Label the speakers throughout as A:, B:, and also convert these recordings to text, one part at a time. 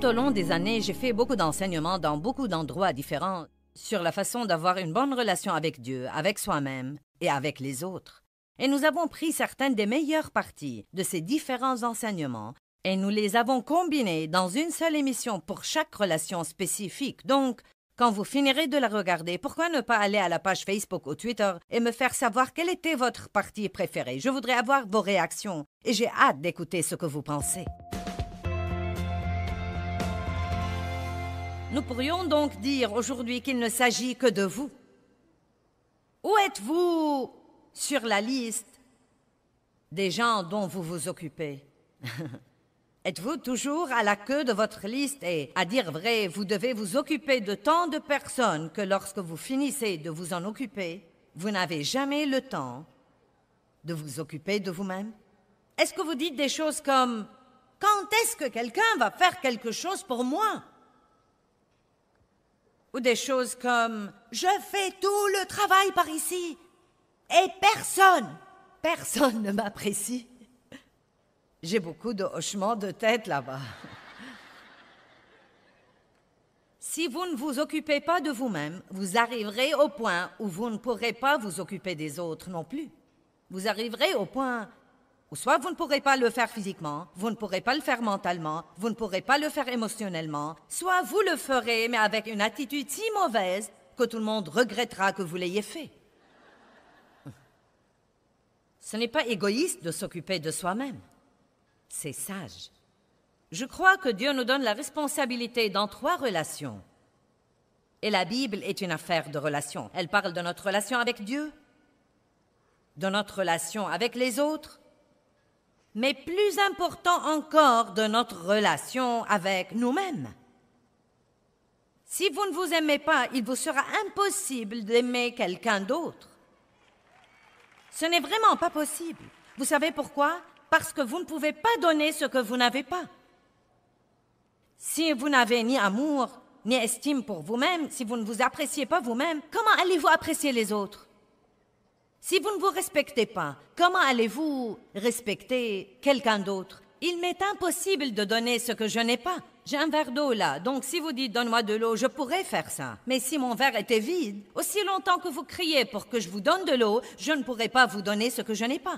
A: tout au long des années, j'ai fait beaucoup d'enseignements dans beaucoup d'endroits différents sur la façon d'avoir une bonne relation avec Dieu, avec soi-même et avec les autres. Et nous avons pris certaines des meilleures parties de ces différents enseignements et nous les avons combinés dans une seule émission pour chaque relation spécifique. Donc, quand vous finirez de la regarder, pourquoi ne pas aller à la page Facebook ou Twitter et me faire savoir quelle était votre partie préférée Je voudrais avoir vos réactions et j'ai hâte d'écouter ce que vous pensez. Nous pourrions donc dire aujourd'hui qu'il ne s'agit que de vous. Où êtes-vous sur la liste des gens dont vous vous occupez Êtes-vous toujours à la queue de votre liste et, à dire vrai, vous devez vous occuper de tant de personnes que lorsque vous finissez de vous en occuper, vous n'avez jamais le temps de vous occuper de vous-même Est-ce que vous dites des choses comme ⁇ Quand est-ce que quelqu'un va faire quelque chose pour moi ?⁇ ou des choses comme ⁇ Je fais tout le travail par ici et personne, personne ne m'apprécie ⁇ J'ai beaucoup de hochements de tête là-bas. si vous ne vous occupez pas de vous-même, vous arriverez au point où vous ne pourrez pas vous occuper des autres non plus. Vous arriverez au point ou soit vous ne pourrez pas le faire physiquement, vous ne pourrez pas le faire mentalement, vous ne pourrez pas le faire émotionnellement, soit vous le ferez mais avec une attitude si mauvaise que tout le monde regrettera que vous l'ayez fait. Ce n'est pas égoïste de s'occuper de soi-même, c'est sage. Je crois que Dieu nous donne la responsabilité dans trois relations. Et la Bible est une affaire de relations. Elle parle de notre relation avec Dieu, de notre relation avec les autres, mais plus important encore de notre relation avec nous-mêmes. Si vous ne vous aimez pas, il vous sera impossible d'aimer quelqu'un d'autre. Ce n'est vraiment pas possible. Vous savez pourquoi Parce que vous ne pouvez pas donner ce que vous n'avez pas. Si vous n'avez ni amour, ni estime pour vous-même, si vous ne vous appréciez pas vous-même, comment allez-vous apprécier les autres si vous ne vous respectez pas, comment allez-vous respecter quelqu'un d'autre Il m'est impossible de donner ce que je n'ai pas. J'ai un verre d'eau là, donc si vous dites donne-moi de l'eau, je pourrais faire ça. Mais si mon verre était vide, aussi longtemps que vous criez pour que je vous donne de l'eau, je ne pourrais pas vous donner ce que je n'ai pas.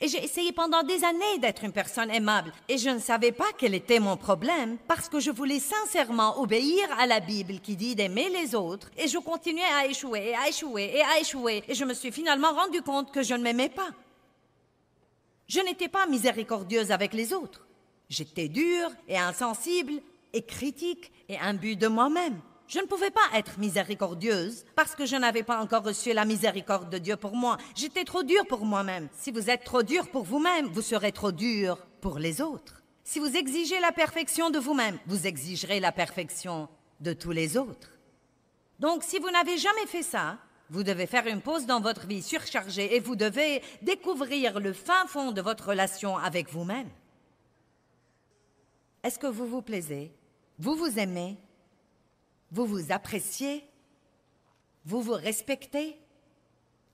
A: Et j'ai essayé pendant des années d'être une personne aimable. Et je ne savais pas quel était mon problème, parce que je voulais sincèrement obéir à la Bible qui dit d'aimer les autres. Et je continuais à échouer, et à échouer et à échouer. Et je me suis finalement rendu compte que je ne m'aimais pas. Je n'étais pas miséricordieuse avec les autres. J'étais dure et insensible et critique et imbue de moi-même. Je ne pouvais pas être miséricordieuse parce que je n'avais pas encore reçu la miséricorde de Dieu pour moi. J'étais trop dure pour moi-même. Si vous êtes trop dure pour vous-même, vous serez trop dure pour les autres. Si vous exigez la perfection de vous-même, vous exigerez la perfection de tous les autres. Donc si vous n'avez jamais fait ça, vous devez faire une pause dans votre vie surchargée et vous devez découvrir le fin fond de votre relation avec vous-même. Est-ce que vous vous plaisez Vous vous aimez vous vous appréciez Vous vous respectez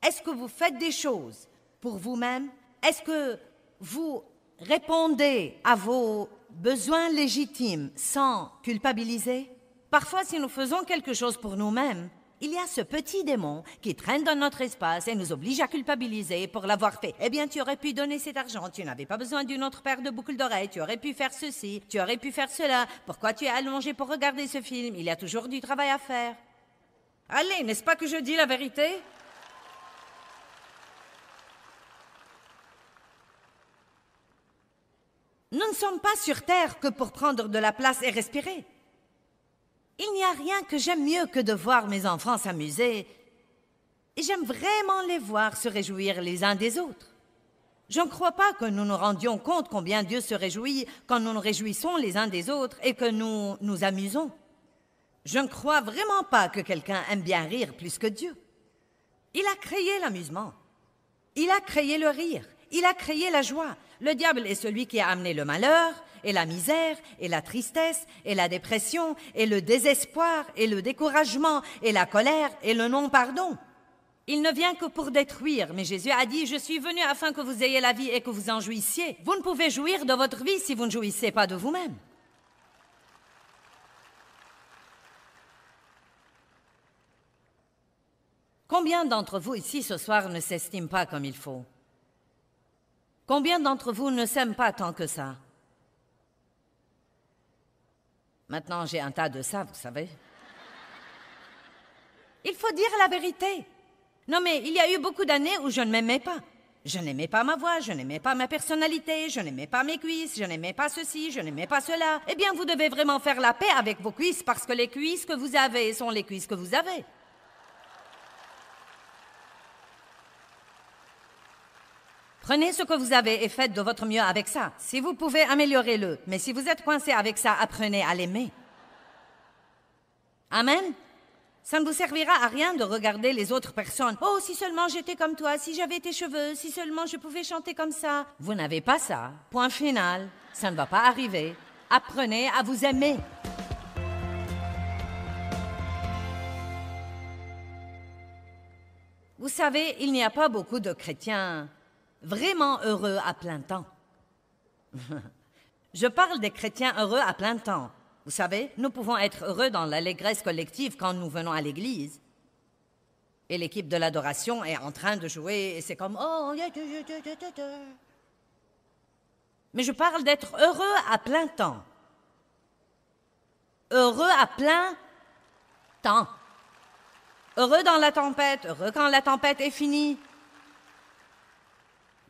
A: Est-ce que vous faites des choses pour vous-même Est-ce que vous répondez à vos besoins légitimes sans culpabiliser Parfois, si nous faisons quelque chose pour nous-mêmes, il y a ce petit démon qui traîne dans notre espace et nous oblige à culpabiliser pour l'avoir fait. Eh bien, tu aurais pu donner cet argent, tu n'avais pas besoin d'une autre paire de boucles d'oreilles, tu aurais pu faire ceci, tu aurais pu faire cela. Pourquoi tu es allongé pour regarder ce film Il y a toujours du travail à faire. Allez, n'est-ce pas que je dis la vérité Nous ne sommes pas sur Terre que pour prendre de la place et respirer. Il n'y a rien que j'aime mieux que de voir mes enfants s'amuser. Et j'aime vraiment les voir se réjouir les uns des autres. Je ne crois pas que nous nous rendions compte combien Dieu se réjouit quand nous nous réjouissons les uns des autres et que nous nous amusons. Je ne crois vraiment pas que quelqu'un aime bien rire plus que Dieu. Il a créé l'amusement. Il a créé le rire. Il a créé la joie. Le diable est celui qui a amené le malheur et la misère et la tristesse et la dépression et le désespoir et le découragement et la colère et le non-pardon. Il ne vient que pour détruire, mais Jésus a dit, je suis venu afin que vous ayez la vie et que vous en jouissiez. Vous ne pouvez jouir de votre vie si vous ne jouissez pas de vous-même. Combien d'entre vous ici ce soir ne s'estiment pas comme il faut Combien d'entre vous ne s'aiment pas tant que ça Maintenant, j'ai un tas de ça, vous savez. Il faut dire la vérité. Non, mais il y a eu beaucoup d'années où je ne m'aimais pas. Je n'aimais pas ma voix, je n'aimais pas ma personnalité, je n'aimais pas mes cuisses, je n'aimais pas ceci, je n'aimais pas cela. Eh bien, vous devez vraiment faire la paix avec vos cuisses parce que les cuisses que vous avez sont les cuisses que vous avez. Prenez ce que vous avez et faites de votre mieux avec ça. Si vous pouvez, améliorez-le. Mais si vous êtes coincé avec ça, apprenez à l'aimer. Amen. Ça ne vous servira à rien de regarder les autres personnes. Oh, si seulement j'étais comme toi, si j'avais tes cheveux, si seulement je pouvais chanter comme ça. Vous n'avez pas ça. Point final. Ça ne va pas arriver. Apprenez à vous aimer. Vous savez, il n'y a pas beaucoup de chrétiens vraiment heureux à plein temps. Je parle des chrétiens heureux à plein temps. Vous savez, nous pouvons être heureux dans l'allégresse collective quand nous venons à l'église. Et l'équipe de l'adoration est en train de jouer et c'est comme oh. Mais je parle d'être heureux à plein temps. Heureux à plein temps. Heureux dans la tempête, heureux quand la tempête est finie,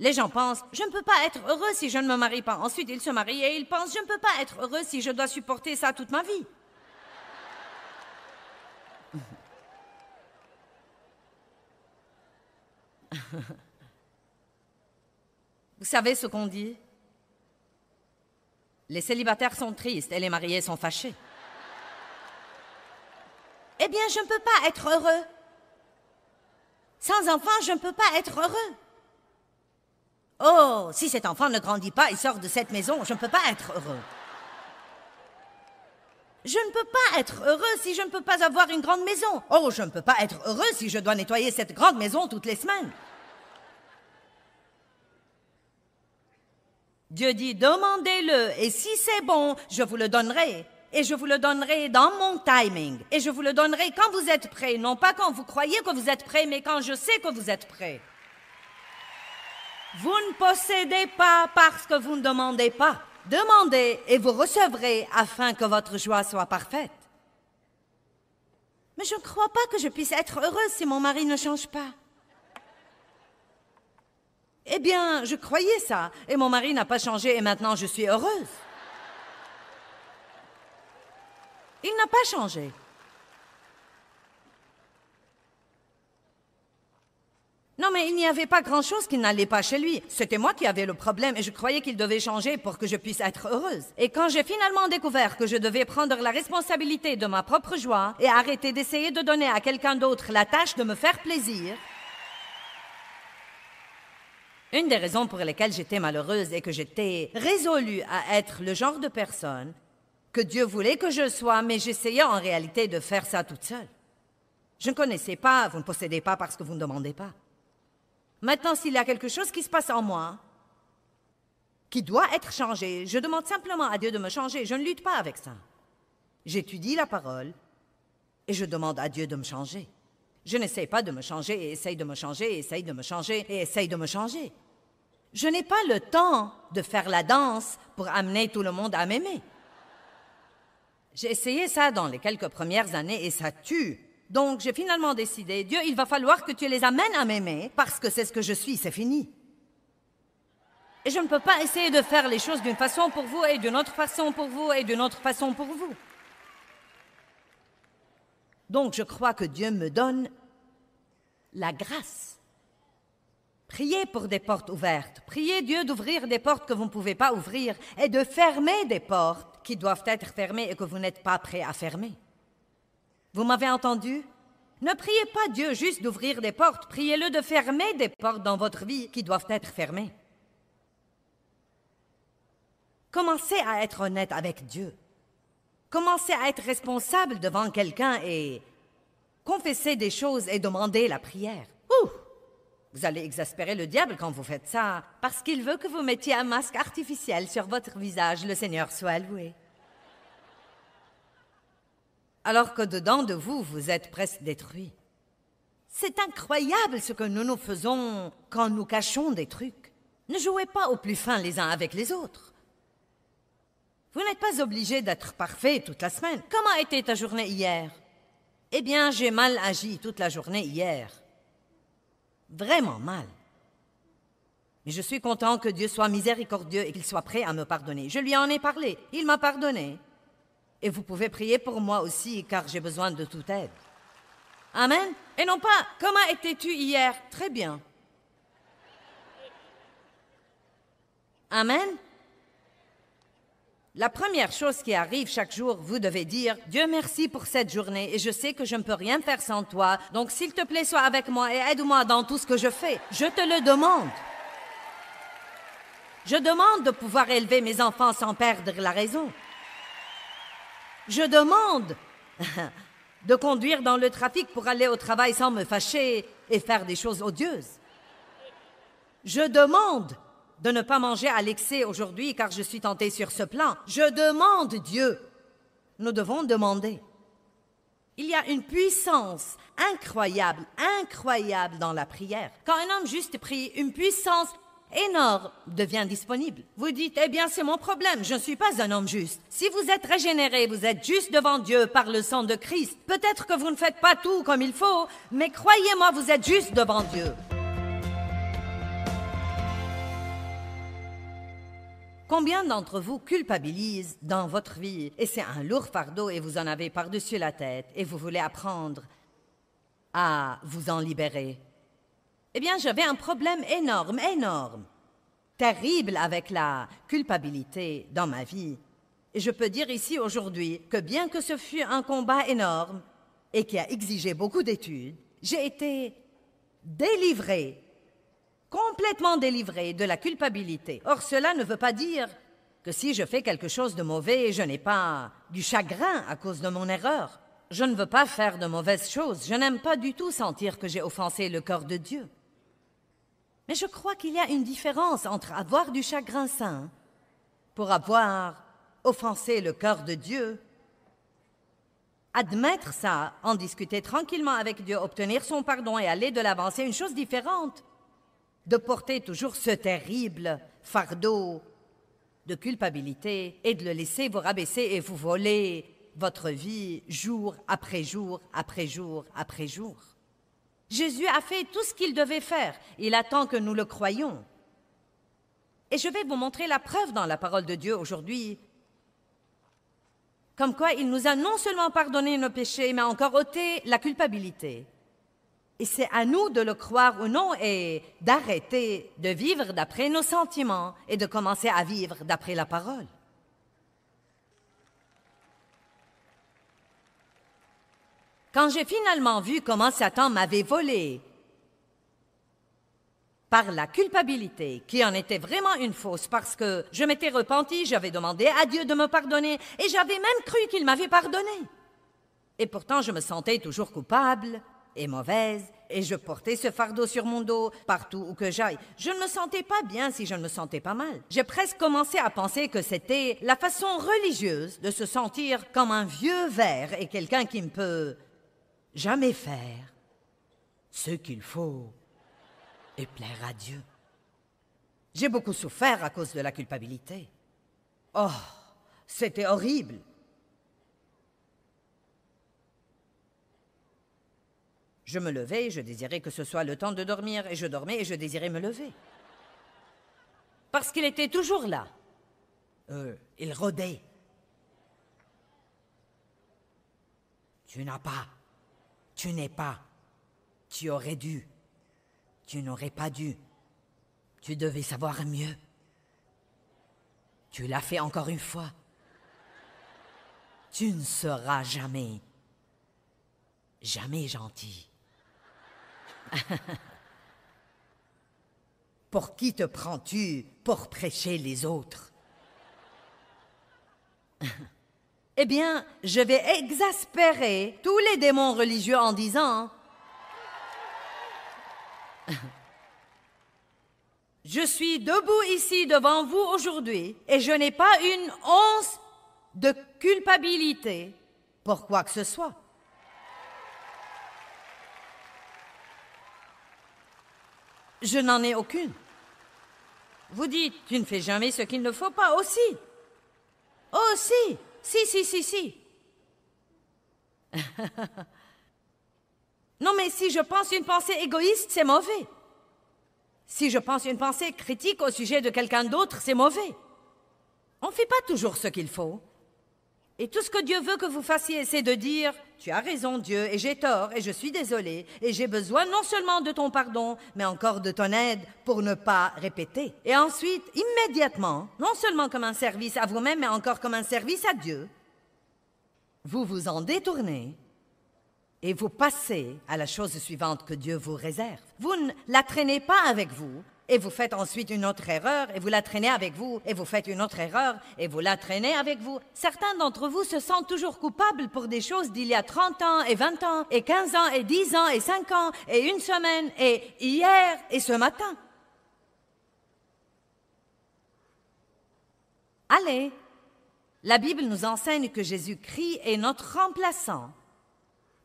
A: les gens pensent, je ne peux pas être heureux si je ne me marie pas. Ensuite, ils se marient et ils pensent, je ne peux pas être heureux si je dois supporter ça toute ma vie. Vous savez ce qu'on dit Les célibataires sont tristes et les mariés sont fâchés. Eh bien, je ne peux pas être heureux. Sans enfants, je ne peux pas être heureux. Oh, si cet enfant ne grandit pas et sort de cette maison, je ne peux pas être heureux. Je ne peux pas être heureux si je ne peux pas avoir une grande maison. Oh, je ne peux pas être heureux si je dois nettoyer cette grande maison toutes les semaines. Dieu dit, demandez-le, et si c'est bon, je vous le donnerai. Et je vous le donnerai dans mon timing. Et je vous le donnerai quand vous êtes prêt, non pas quand vous croyez que vous êtes prêt, mais quand je sais que vous êtes prêt. Vous ne possédez pas parce que vous ne demandez pas. Demandez et vous recevrez afin que votre joie soit parfaite. Mais je ne crois pas que je puisse être heureuse si mon mari ne change pas. Eh bien, je croyais ça, et mon mari n'a pas changé, et maintenant je suis heureuse. Il n'a pas changé. Non, mais il n'y avait pas grand-chose qui n'allait pas chez lui. C'était moi qui avais le problème et je croyais qu'il devait changer pour que je puisse être heureuse. Et quand j'ai finalement découvert que je devais prendre la responsabilité de ma propre joie et arrêter d'essayer de donner à quelqu'un d'autre la tâche de me faire plaisir, une des raisons pour lesquelles j'étais malheureuse et que j'étais résolue à être le genre de personne que Dieu voulait que je sois, mais j'essayais en réalité de faire ça toute seule. Je ne connaissais pas, vous ne possédez pas parce que vous ne demandez pas. Maintenant, s'il y a quelque chose qui se passe en moi, qui doit être changé, je demande simplement à Dieu de me changer. Je ne lutte pas avec ça. J'étudie la parole et je demande à Dieu de me changer. Je n'essaye pas de me changer et essaye de me changer et essaye de me changer et essaye de me changer. Je n'ai pas le temps de faire la danse pour amener tout le monde à m'aimer. J'ai essayé ça dans les quelques premières années et ça tue. Donc j'ai finalement décidé, Dieu, il va falloir que tu les amènes à m'aimer, parce que c'est ce que je suis, c'est fini. Et je ne peux pas essayer de faire les choses d'une façon pour vous et d'une autre façon pour vous et d'une autre façon pour vous. Donc je crois que Dieu me donne la grâce. Priez pour des portes ouvertes. Priez Dieu d'ouvrir des portes que vous ne pouvez pas ouvrir et de fermer des portes qui doivent être fermées et que vous n'êtes pas prêt à fermer. Vous m'avez entendu Ne priez pas Dieu juste d'ouvrir des portes, priez-le de fermer des portes dans votre vie qui doivent être fermées. Commencez à être honnête avec Dieu. Commencez à être responsable devant quelqu'un et confessez des choses et demandez la prière. Ouh Vous allez exaspérer le diable quand vous faites ça, parce qu'il veut que vous mettiez un masque artificiel sur votre visage, le Seigneur soit loué alors que dedans de vous, vous êtes presque détruit. C'est incroyable ce que nous nous faisons quand nous cachons des trucs. Ne jouez pas au plus fin les uns avec les autres. Vous n'êtes pas obligé d'être parfait toute la semaine. Comment a été ta journée hier Eh bien, j'ai mal agi toute la journée hier. Vraiment mal. Mais je suis content que Dieu soit miséricordieux et qu'il soit prêt à me pardonner. Je lui en ai parlé. Il m'a pardonné. Et vous pouvez prier pour moi aussi, car j'ai besoin de toute aide. Amen. Et non pas, comment étais-tu hier Très bien. Amen. La première chose qui arrive chaque jour, vous devez dire Dieu merci pour cette journée et je sais que je ne peux rien faire sans toi, donc s'il te plaît, sois avec moi et aide-moi dans tout ce que je fais. Je te le demande. Je demande de pouvoir élever mes enfants sans perdre la raison. Je demande de conduire dans le trafic pour aller au travail sans me fâcher et faire des choses odieuses. Je demande de ne pas manger à l'excès aujourd'hui car je suis tenté sur ce plan. Je demande Dieu. Nous devons demander. Il y a une puissance incroyable, incroyable dans la prière. Quand un homme juste prie, une puissance énorme devient disponible. Vous dites, eh bien, c'est mon problème, je ne suis pas un homme juste. Si vous êtes régénéré, vous êtes juste devant Dieu par le sang de Christ. Peut-être que vous ne faites pas tout comme il faut, mais croyez-moi, vous êtes juste devant Dieu. Combien d'entre vous culpabilisent dans votre vie et c'est un lourd fardeau et vous en avez par-dessus la tête et vous voulez apprendre à vous en libérer eh bien, j'avais un problème énorme, énorme, terrible avec la culpabilité dans ma vie. Et je peux dire ici aujourd'hui que bien que ce fût un combat énorme et qui a exigé beaucoup d'études, j'ai été délivré complètement délivré de la culpabilité. Or, cela ne veut pas dire que si je fais quelque chose de mauvais, je n'ai pas du chagrin à cause de mon erreur. Je ne veux pas faire de mauvaises choses, je n'aime pas du tout sentir que j'ai offensé le corps de Dieu. Mais je crois qu'il y a une différence entre avoir du chagrin saint pour avoir offensé le cœur de Dieu, admettre ça, en discuter tranquillement avec Dieu, obtenir son pardon et aller de l'avant, c'est une chose différente de porter toujours ce terrible fardeau de culpabilité et de le laisser vous rabaisser et vous voler votre vie jour après jour après jour après jour. Jésus a fait tout ce qu'il devait faire. Il attend que nous le croyons. Et je vais vous montrer la preuve dans la parole de Dieu aujourd'hui. Comme quoi, il nous a non seulement pardonné nos péchés, mais encore ôté la culpabilité. Et c'est à nous de le croire ou non et d'arrêter de vivre d'après nos sentiments et de commencer à vivre d'après la parole. quand j'ai finalement vu comment Satan m'avait volé par la culpabilité, qui en était vraiment une fausse, parce que je m'étais repenti, j'avais demandé à Dieu de me pardonner, et j'avais même cru qu'il m'avait pardonné. Et pourtant, je me sentais toujours coupable et mauvaise, et je portais ce fardeau sur mon dos partout où que j'aille. Je ne me sentais pas bien si je ne me sentais pas mal. J'ai presque commencé à penser que c'était la façon religieuse de se sentir comme un vieux verre et quelqu'un qui me peut jamais faire ce qu'il faut et plaire à Dieu. J'ai beaucoup souffert à cause de la culpabilité. Oh, c'était horrible. Je me levais et je désirais que ce soit le temps de dormir, et je dormais et je désirais me lever. Parce qu'il était toujours là. Euh, il rôdait. Tu n'as pas tu n'es pas. Tu aurais dû. Tu n'aurais pas dû. Tu devais savoir mieux. Tu l'as fait encore une fois. Tu ne seras jamais, jamais gentil. Pour qui te prends-tu pour prêcher les autres eh bien, je vais exaspérer tous les démons religieux en disant, je suis debout ici devant vous aujourd'hui et je n'ai pas une once de culpabilité pour quoi que ce soit. Je n'en ai aucune. Vous dites, tu ne fais jamais ce qu'il ne faut pas aussi. Aussi. Si, si, si, si. non, mais si je pense une pensée égoïste, c'est mauvais. Si je pense une pensée critique au sujet de quelqu'un d'autre, c'est mauvais. On ne fait pas toujours ce qu'il faut. Et tout ce que Dieu veut que vous fassiez, c'est de dire tu as raison, Dieu, et j'ai tort, et je suis désolé, et j'ai besoin non seulement de ton pardon, mais encore de ton aide pour ne pas répéter. Et ensuite, immédiatement, non seulement comme un service à vous-même, mais encore comme un service à Dieu, vous vous en détournez et vous passez à la chose suivante que Dieu vous réserve. Vous ne la traînez pas avec vous, et vous faites ensuite une autre erreur, et vous la traînez avec vous, et vous faites une autre erreur, et vous la traînez avec vous. Certains d'entre vous se sentent toujours coupables pour des choses d'il y a 30 ans, et 20 ans, et 15 ans, et 10 ans, et 5 ans, et une semaine, et hier, et ce matin. Allez, la Bible nous enseigne que Jésus-Christ est notre remplaçant,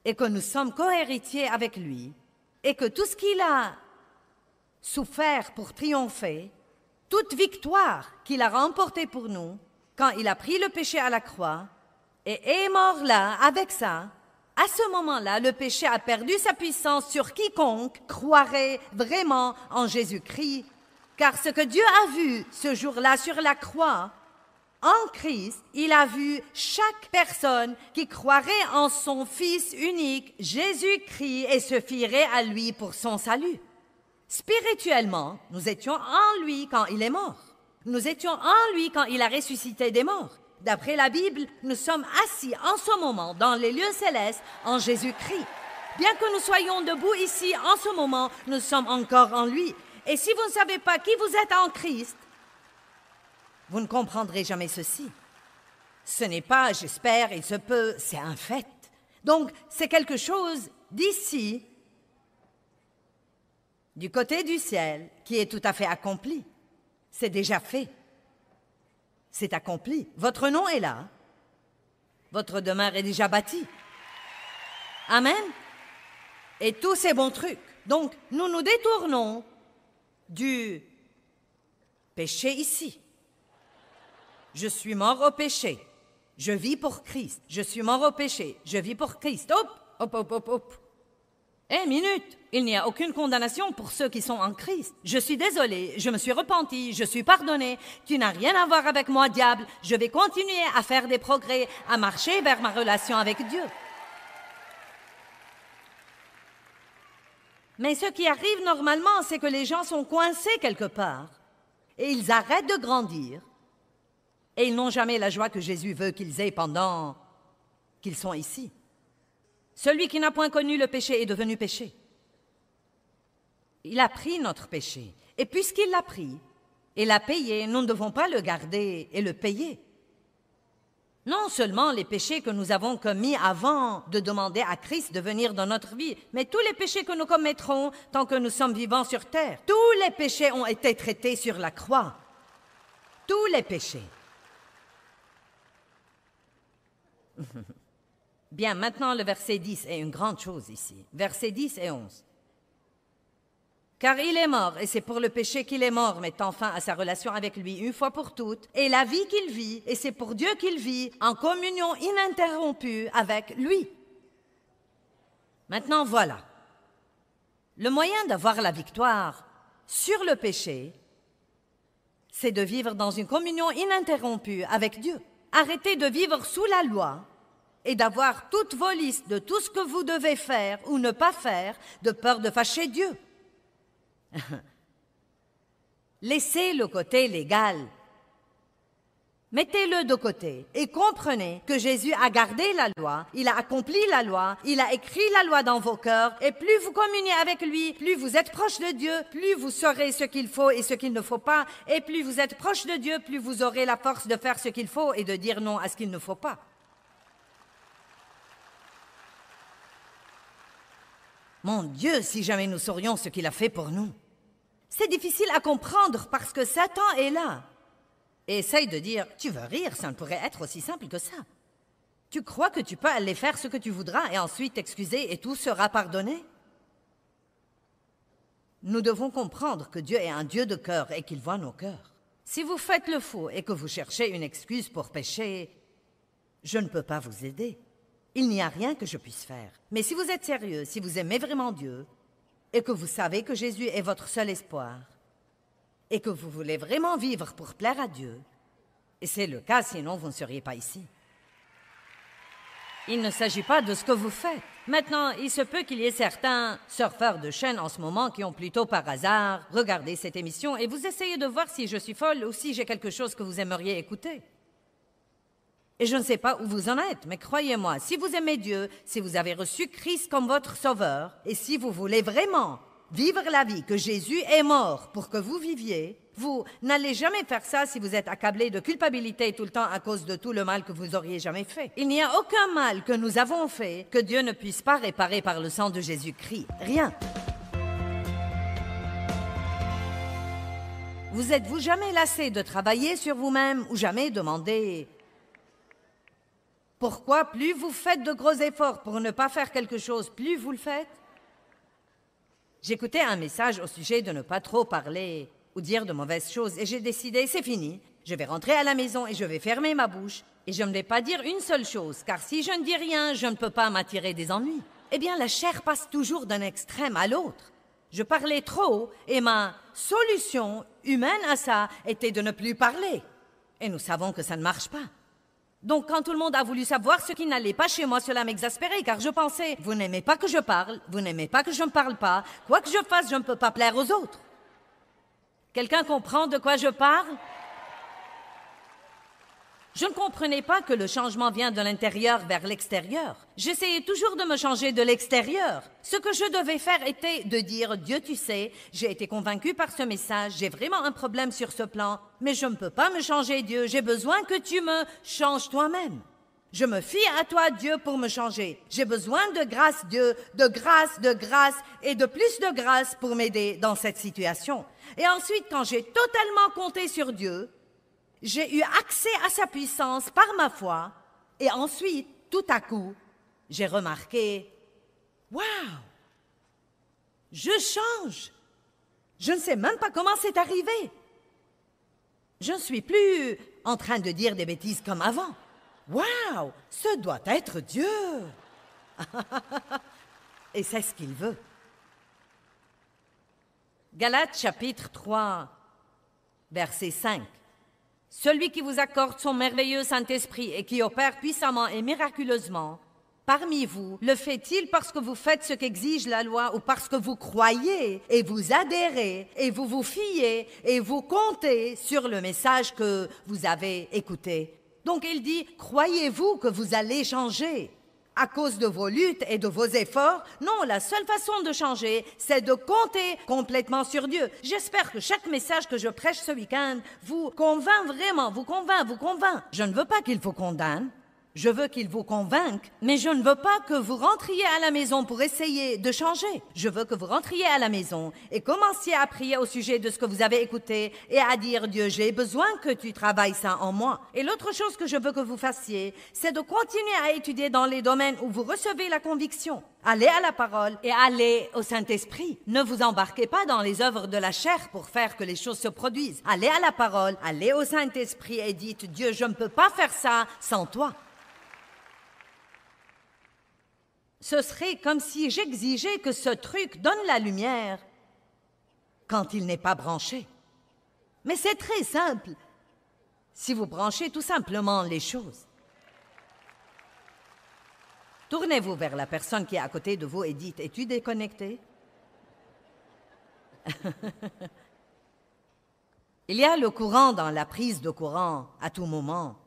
A: et que nous sommes cohéritiers avec lui, et que tout ce qu'il a souffert pour triompher, toute victoire qu'il a remportée pour nous quand il a pris le péché à la croix et est mort là avec ça, à ce moment-là, le péché a perdu sa puissance sur quiconque croirait vraiment en Jésus-Christ, car ce que Dieu a vu ce jour-là sur la croix, en Christ, il a vu chaque personne qui croirait en son Fils unique, Jésus-Christ, et se fierait à lui pour son salut. Spirituellement, nous étions en lui quand il est mort. Nous étions en lui quand il a ressuscité des morts. D'après la Bible, nous sommes assis en ce moment dans les lieux célestes en Jésus-Christ. Bien que nous soyons debout ici en ce moment, nous sommes encore en lui. Et si vous ne savez pas qui vous êtes en Christ, vous ne comprendrez jamais ceci. Ce n'est pas j'espère, il se peut, c'est un fait. Donc c'est quelque chose d'ici du côté du ciel, qui est tout à fait accompli. C'est déjà fait. C'est accompli. Votre nom est là. Votre demeure est déjà bâtie. Amen. Et tous ces bons trucs. Donc, nous nous détournons du péché ici. Je suis mort au péché. Je vis pour Christ. Je suis mort au péché. Je vis pour Christ. Hop, hop, hop, hop, hop. Eh, minute Il n'y a aucune condamnation pour ceux qui sont en Christ. Je suis désolé, je me suis repenti, je suis pardonné. Tu n'as rien à voir avec moi, diable. Je vais continuer à faire des progrès, à marcher vers ma relation avec Dieu. Mais ce qui arrive normalement, c'est que les gens sont coincés quelque part et ils arrêtent de grandir et ils n'ont jamais la joie que Jésus veut qu'ils aient pendant qu'ils sont ici. Celui qui n'a point connu le péché est devenu péché. Il a pris notre péché. Et puisqu'il l'a pris et l'a payé, nous ne devons pas le garder et le payer. Non seulement les péchés que nous avons commis avant de demander à Christ de venir dans notre vie, mais tous les péchés que nous commettrons tant que nous sommes vivants sur terre. Tous les péchés ont été traités sur la croix. Tous les péchés. Bien, maintenant le verset 10 est une grande chose ici. Verset 10 et 11. Car il est mort, et c'est pour le péché qu'il est mort, mettant fin à sa relation avec lui une fois pour toutes, et la vie qu'il vit, et c'est pour Dieu qu'il vit, en communion ininterrompue avec lui. Maintenant voilà. Le moyen d'avoir la victoire sur le péché, c'est de vivre dans une communion ininterrompue avec Dieu. Arrêtez de vivre sous la loi et d'avoir toutes vos listes de tout ce que vous devez faire ou ne pas faire, de peur de fâcher Dieu. Laissez le côté légal. Mettez-le de côté et comprenez que Jésus a gardé la loi, il a accompli la loi, il a écrit la loi dans vos cœurs et plus vous communiez avec lui, plus vous êtes proche de Dieu, plus vous saurez ce qu'il faut et ce qu'il ne faut pas et plus vous êtes proche de Dieu, plus vous aurez la force de faire ce qu'il faut et de dire non à ce qu'il ne faut pas. Mon Dieu, si jamais nous saurions ce qu'il a fait pour nous. C'est difficile à comprendre parce que Satan est là. essaye de dire, tu veux rire, ça ne pourrait être aussi simple que ça. Tu crois que tu peux aller faire ce que tu voudras et ensuite t'excuser et tout sera pardonné Nous devons comprendre que Dieu est un Dieu de cœur et qu'il voit nos cœurs. Si vous faites le faux et que vous cherchez une excuse pour pécher, je ne peux pas vous aider. Il n'y a rien que je puisse faire. Mais si vous êtes sérieux, si vous aimez vraiment Dieu, et que vous savez que Jésus est votre seul espoir, et que vous voulez vraiment vivre pour plaire à Dieu, et c'est le cas sinon vous ne seriez pas ici. Il ne s'agit pas de ce que vous faites. Maintenant, il se peut qu'il y ait certains surfeurs de chaîne en ce moment qui ont plutôt par hasard regardé cette émission et vous essayez de voir si je suis folle ou si j'ai quelque chose que vous aimeriez écouter. Et je ne sais pas où vous en êtes, mais croyez-moi, si vous aimez Dieu, si vous avez reçu Christ comme votre Sauveur, et si vous voulez vraiment vivre la vie que Jésus est mort pour que vous viviez, vous n'allez jamais faire ça si vous êtes accablé de culpabilité tout le temps à cause de tout le mal que vous auriez jamais fait. Il n'y a aucun mal que nous avons fait que Dieu ne puisse pas réparer par le sang de Jésus-Christ. Rien. Vous êtes-vous jamais lassé de travailler sur vous-même ou jamais demandé pourquoi plus vous faites de gros efforts pour ne pas faire quelque chose, plus vous le faites J'écoutais un message au sujet de ne pas trop parler ou dire de mauvaises choses et j'ai décidé, c'est fini, je vais rentrer à la maison et je vais fermer ma bouche et je ne vais pas dire une seule chose, car si je ne dis rien, je ne peux pas m'attirer des ennuis. Eh bien, la chair passe toujours d'un extrême à l'autre. Je parlais trop et ma solution humaine à ça était de ne plus parler. Et nous savons que ça ne marche pas. Donc, quand tout le monde a voulu savoir ce qui n'allait pas chez moi, cela m'exaspérait, car je pensais, vous n'aimez pas que je parle, vous n'aimez pas que je ne parle pas, quoi que je fasse, je ne peux pas plaire aux autres. Quelqu'un comprend de quoi je parle je ne comprenais pas que le changement vient de l'intérieur vers l'extérieur. J'essayais toujours de me changer de l'extérieur. Ce que je devais faire était de dire Dieu tu sais, j'ai été convaincu par ce message, j'ai vraiment un problème sur ce plan, mais je ne peux pas me changer Dieu, j'ai besoin que tu me changes toi-même. Je me fie à toi Dieu pour me changer. J'ai besoin de grâce Dieu, de grâce, de grâce et de plus de grâce pour m'aider dans cette situation. Et ensuite, quand j'ai totalement compté sur Dieu, j'ai eu accès à sa puissance par ma foi. Et ensuite, tout à coup, j'ai remarqué, waouh, je change. Je ne sais même pas comment c'est arrivé. Je ne suis plus en train de dire des bêtises comme avant. Waouh, ce doit être Dieu. Et c'est ce qu'il veut. Galates chapitre 3, verset 5 celui qui vous accorde son merveilleux Saint-Esprit et qui opère puissamment et miraculeusement parmi vous, le fait-il parce que vous faites ce qu'exige la loi ou parce que vous croyez et vous adhérez et vous vous fiez et vous comptez sur le message que vous avez écouté Donc il dit, croyez-vous que vous allez changer à cause de vos luttes et de vos efforts. Non, la seule façon de changer, c'est de compter complètement sur Dieu. J'espère que chaque message que je prêche ce week-end vous convainc vraiment, vous convainc, vous convainc. Je ne veux pas qu'il vous condamne. Je veux qu'il vous convainque, mais je ne veux pas que vous rentriez à la maison pour essayer de changer. Je veux que vous rentriez à la maison et commenciez à prier au sujet de ce que vous avez écouté et à dire Dieu, j'ai besoin que tu travailles ça en moi. Et l'autre chose que je veux que vous fassiez, c'est de continuer à étudier dans les domaines où vous recevez la conviction. Allez à la parole et allez au Saint-Esprit. Ne vous embarquez pas dans les œuvres de la chair pour faire que les choses se produisent. Allez à la parole, allez au Saint-Esprit et dites Dieu, je ne peux pas faire ça sans toi. ce serait comme si j'exigeais que ce truc donne la lumière quand il n'est pas branché. Mais c'est très simple. Si vous branchez tout simplement les choses. Tournez-vous vers la personne qui est à côté de vous et dites, es-tu déconnecté Il y a le courant dans la prise de courant à tout moment.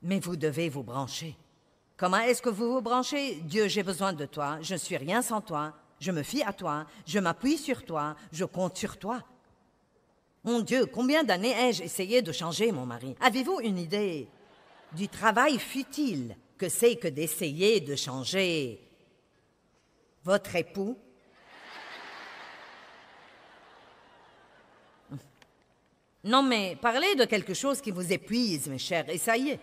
A: Mais vous devez vous brancher. Comment est-ce que vous vous branchez Dieu, j'ai besoin de toi, je ne suis rien sans toi, je me fie à toi, je m'appuie sur toi, je compte sur toi. Mon Dieu, combien d'années ai-je essayé de changer mon mari Avez-vous une idée du travail futile que c'est que d'essayer de changer votre époux Non mais parlez de quelque chose qui vous épuise, mes chers, et ça y est.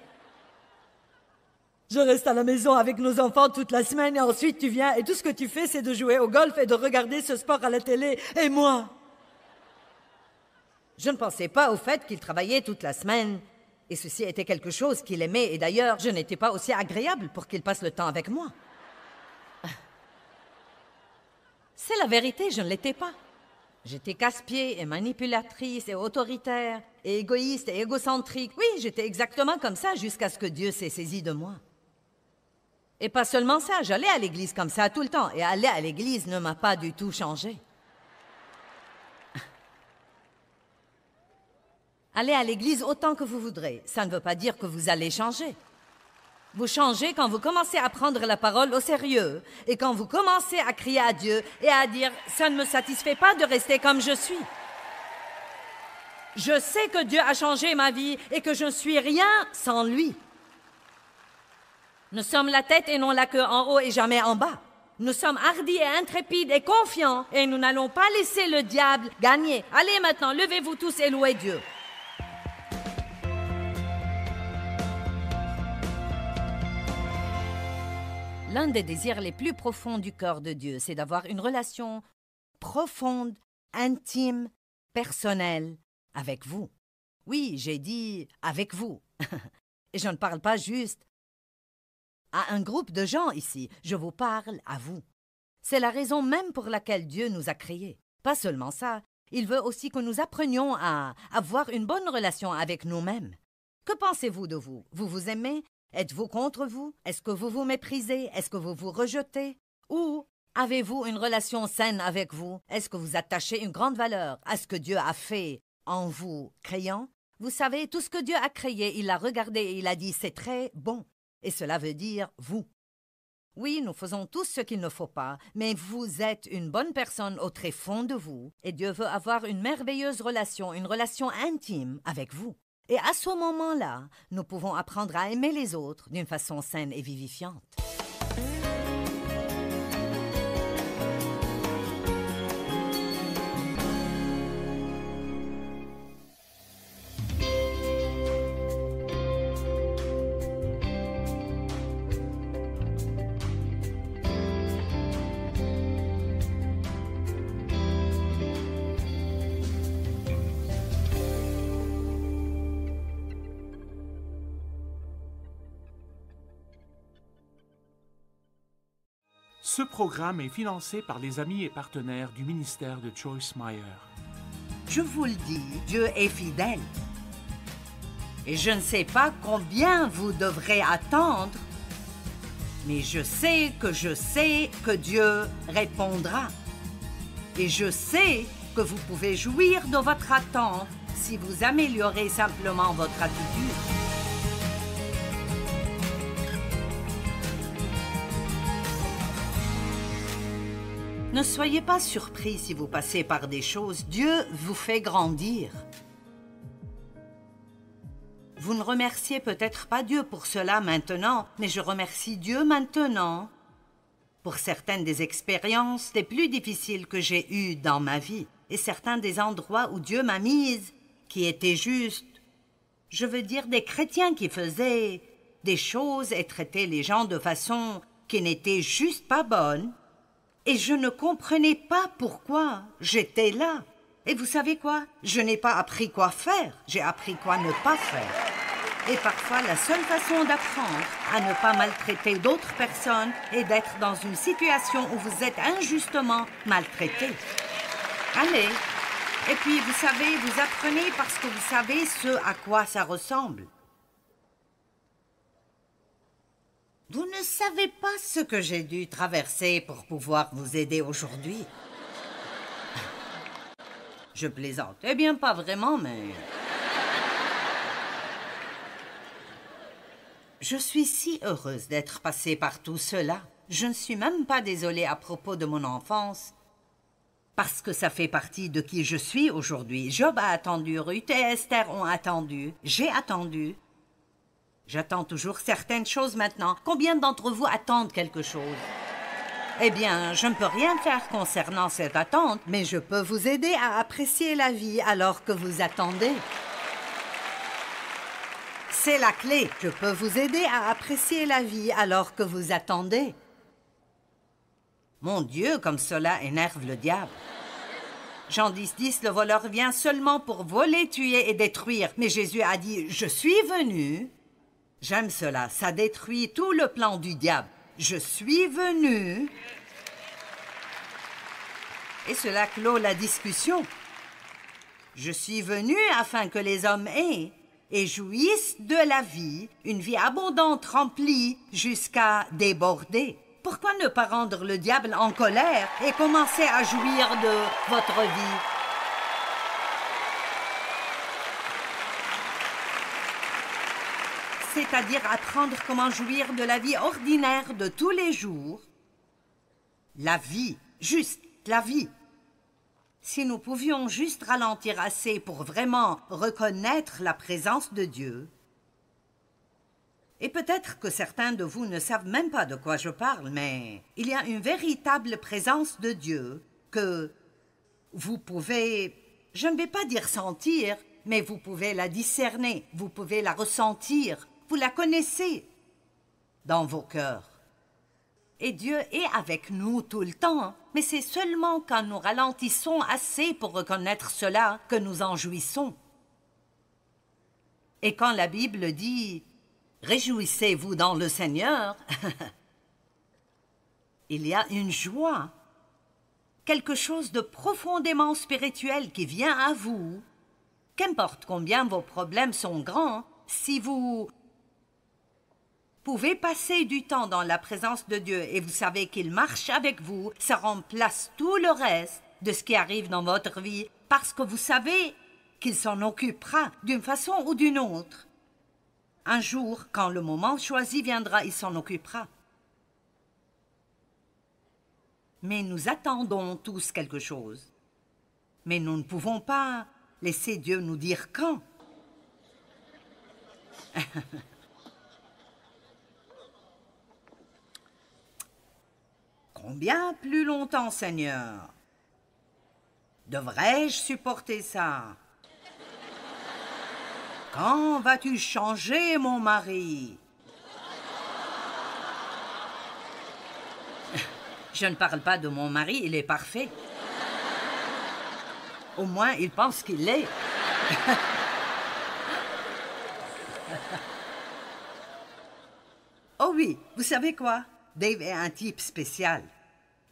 A: Je reste à la maison avec nos enfants toute la semaine et ensuite tu viens et tout ce que tu fais, c'est de jouer au golf et de regarder ce sport à la télé. Et moi Je ne pensais pas au fait qu'il travaillait toute la semaine. Et ceci était quelque chose qu'il aimait. Et d'ailleurs, je n'étais pas aussi agréable pour qu'il passe le temps avec moi. C'est la vérité, je ne l'étais pas. J'étais casse-pied et manipulatrice et autoritaire et égoïste et égocentrique. Oui, j'étais exactement comme ça jusqu'à ce que Dieu s'est saisi de moi. Et pas seulement ça, j'allais à l'église comme ça tout le temps. Et aller à l'église ne m'a pas du tout changé. Allez à l'église autant que vous voudrez. Ça ne veut pas dire que vous allez changer. Vous changez quand vous commencez à prendre la parole au sérieux et quand vous commencez à crier à Dieu et à dire ⁇ ça ne me satisfait pas de rester comme je suis ⁇ Je sais que Dieu a changé ma vie et que je ne suis rien sans lui. Nous sommes la tête et non la queue en haut et jamais en bas. Nous sommes hardis et intrépides et confiants et nous n'allons pas laisser le diable gagner. Allez maintenant, levez-vous tous et louez Dieu. L'un des désirs les plus profonds du corps de Dieu, c'est d'avoir une relation profonde, intime, personnelle avec vous. Oui, j'ai dit avec vous. et je ne parle pas juste à un groupe de gens ici, je vous parle à vous. C'est la raison même pour laquelle Dieu nous a créés. Pas seulement ça, il veut aussi que nous apprenions à avoir une bonne relation avec nous-mêmes. Que pensez-vous de vous Vous vous aimez Êtes-vous contre vous Est-ce que vous vous méprisez Est-ce que vous vous rejetez Ou avez-vous une relation saine avec vous Est-ce que vous attachez une grande valeur à ce que Dieu a fait en vous créant Vous savez, tout ce que Dieu a créé, il l'a regardé et il a dit c'est très bon et cela veut dire vous. Oui, nous faisons tout ce qu'il ne faut pas, mais vous êtes une bonne personne au très fond de vous, et Dieu veut avoir une merveilleuse relation, une relation intime avec vous. Et à ce moment-là, nous pouvons apprendre à aimer les autres d'une façon saine et vivifiante. programme est financé par les amis et partenaires du ministère de choice Meyer. Je vous le dis, Dieu est fidèle. Et je ne sais pas combien vous devrez attendre, mais je sais que je sais que Dieu répondra. Et je sais que vous pouvez jouir de votre attente si vous améliorez simplement votre attitude. Ne soyez pas surpris si vous passez par des choses. Dieu vous fait grandir. Vous ne remerciez peut-être pas Dieu pour cela maintenant, mais je remercie Dieu maintenant pour certaines des expériences les plus difficiles que j'ai eues dans ma vie et certains des endroits où Dieu m'a mise, qui étaient justes. Je veux dire des chrétiens qui faisaient des choses et traitaient les gens de façon qui n'était juste pas bonne et je ne comprenais pas pourquoi j'étais là. Et vous savez quoi Je n'ai pas appris quoi faire, j'ai appris quoi ne pas faire. Et parfois, la seule façon d'apprendre à ne pas maltraiter d'autres personnes est d'être dans une situation où vous êtes injustement maltraité. Allez Et puis, vous savez, vous apprenez parce que vous savez ce à quoi ça ressemble. Vous ne savez pas ce que j'ai dû traverser pour pouvoir vous aider aujourd'hui. Je plaisante. Eh bien, pas vraiment, mais... Je suis si heureuse d'être passée par tout cela. Je ne suis même pas désolée à propos de mon enfance, parce que ça fait partie de qui je suis aujourd'hui. Job a attendu, Ruth et Esther ont attendu, j'ai attendu, J'attends toujours certaines choses maintenant. Combien d'entre vous attendent quelque chose eh bien, je ne peux rien faire concernant cette attente, mais je peux vous aider à apprécier la vie alors que vous attendez. C'est la clé. Je peux vous aider à apprécier la vie alors que vous attendez. Mon Dieu, comme cela énerve le diable. Jean 10, 10, le voleur vient seulement pour voler, tuer et détruire. Mais Jésus a dit, je suis venu J'aime cela. Ça détruit tout le plan du diable. Je suis venu. Et cela clôt la discussion. Je suis venu afin que les hommes aient et jouissent de la vie, une vie abondante remplie jusqu'à déborder. Pourquoi ne pas rendre le diable en colère et commencer à jouir de votre vie c'est-à-dire apprendre comment jouir de la vie ordinaire de tous les jours. La vie, juste la vie. Si nous pouvions juste ralentir assez pour vraiment reconnaître la présence de Dieu. Et peut-être que certains de vous ne savent même pas de quoi je parle, mais il y a une véritable présence de Dieu que vous pouvez, je ne vais pas dire sentir, mais vous pouvez la discerner, vous pouvez la ressentir, vous la connaissez dans vos cœurs. Et Dieu est avec nous tout le temps, hein. mais c'est seulement quand nous ralentissons assez pour reconnaître cela que nous en jouissons. Et quand la Bible dit ⁇ Réjouissez-vous dans le Seigneur ⁇ il y a une joie, quelque chose de profondément spirituel qui vient à vous. Qu'importe combien vos problèmes sont grands, si vous pouvez passer du temps dans la présence de Dieu et vous savez qu'il marche avec vous, ça remplace tout le reste de ce qui arrive dans votre vie parce que vous savez qu'il s'en occupera d'une façon ou d'une autre. Un jour, quand le moment choisi viendra, il s'en occupera. Mais nous attendons tous quelque chose. Mais nous ne pouvons pas laisser Dieu nous dire quand. Combien plus longtemps, Seigneur Devrais-je supporter ça Quand vas-tu changer mon mari Je ne parle pas de mon mari, il est parfait. Au moins, il pense qu'il l'est. oh oui, vous savez quoi Dave est un type spécial.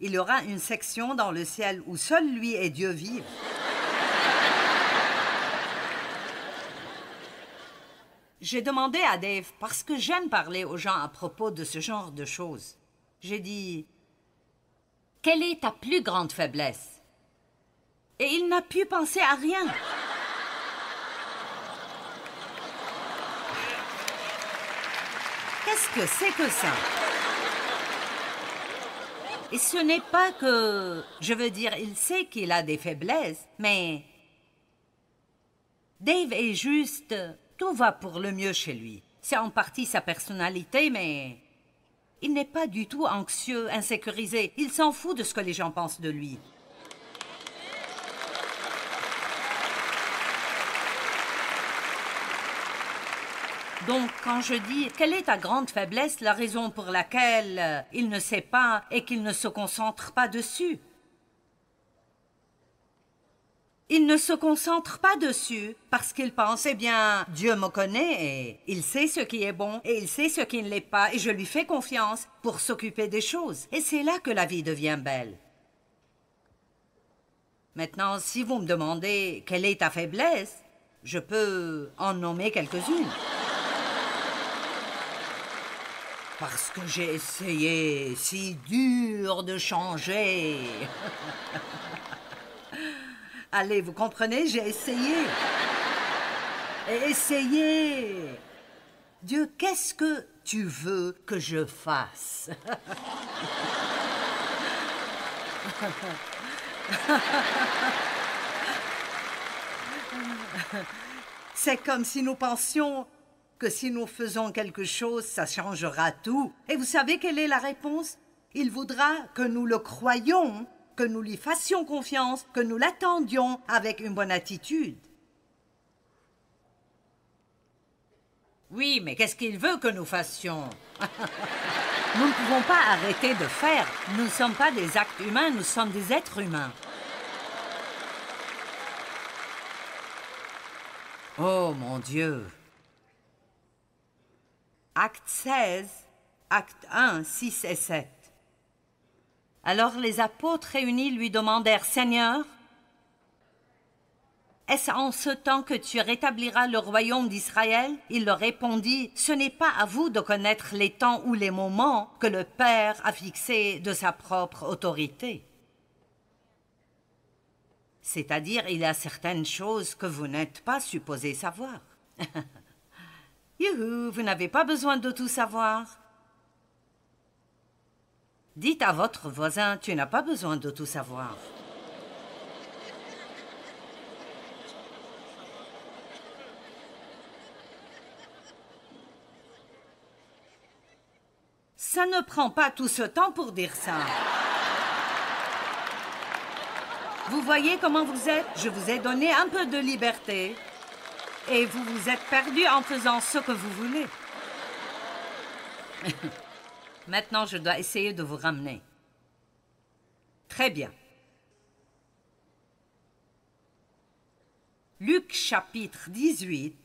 A: Il aura une section dans le ciel où seul lui et Dieu vivent. J'ai demandé à Dave parce que j'aime parler aux gens à propos de ce genre de choses. J'ai dit Quelle est ta plus grande faiblesse Et il n'a pu penser à rien. Qu'est-ce que c'est que ça et ce n'est pas que, je veux dire, il sait qu'il a des faiblesses, mais Dave est juste, tout va pour le mieux chez lui. C'est en partie sa personnalité, mais il n'est pas du tout anxieux, insécurisé. Il s'en fout de ce que les gens pensent de lui. Donc, quand je dis quelle est ta grande faiblesse, la raison pour laquelle euh, il ne sait pas et qu'il ne se concentre pas dessus. Il ne se concentre pas dessus parce qu'il pense, eh bien, Dieu me connaît et il sait ce qui est bon et il sait ce qui ne l'est pas et je lui fais confiance pour s'occuper des choses. Et c'est là que la vie devient belle. Maintenant, si vous me demandez quelle est ta faiblesse, je peux en nommer quelques-unes. parce que j'ai essayé si dur de changer. Allez, vous comprenez, j'ai essayé. essayé. Dieu, qu'est-ce que tu veux que je fasse C'est comme si nous pensions que si nous faisons quelque chose, ça changera tout. Et vous savez quelle est la réponse Il voudra que nous le croyons, que nous lui fassions confiance, que nous l'attendions avec une bonne attitude. Oui, mais qu'est-ce qu'il veut que nous fassions Nous ne pouvons pas arrêter de faire. Nous ne sommes pas des actes humains, nous sommes des êtres humains. Oh mon Dieu acte 16, acte 1, 6 et 7. Alors les apôtres réunis lui demandèrent, Seigneur, est-ce en ce temps que tu rétabliras le royaume d'Israël Il leur répondit, Ce n'est pas à vous de connaître les temps ou les moments que le Père a fixés de sa propre autorité. C'est-à-dire, il y a certaines choses que vous n'êtes pas supposés savoir. vous n'avez pas besoin de tout savoir. Dites à votre voisin, tu n'as pas besoin de tout savoir. Ça ne prend pas tout ce temps pour dire ça. Vous voyez comment vous êtes Je vous ai donné un peu de liberté. Et vous vous êtes perdu en faisant ce que vous voulez. Maintenant, je dois essayer de vous ramener. Très bien. Luc chapitre 18.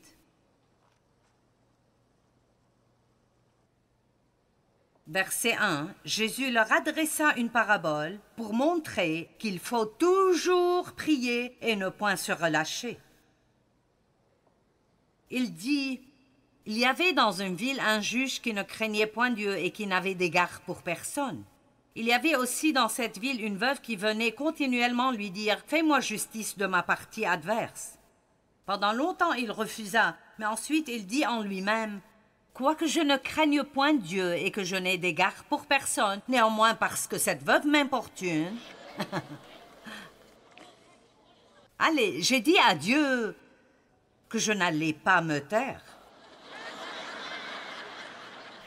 A: Verset 1, Jésus leur adressa une parabole pour montrer qu'il faut toujours prier et ne point se relâcher. Il dit Il y avait dans une ville un juge qui ne craignait point Dieu et qui n'avait d'égard pour personne. Il y avait aussi dans cette ville une veuve qui venait continuellement lui dire Fais-moi justice de ma partie adverse. Pendant longtemps il refusa, mais ensuite il dit en lui-même Quoique je ne craigne point Dieu et que je n'ai d'égard pour personne, néanmoins parce que cette veuve m'importune. Allez, j'ai dit à Dieu je n'allais pas me taire.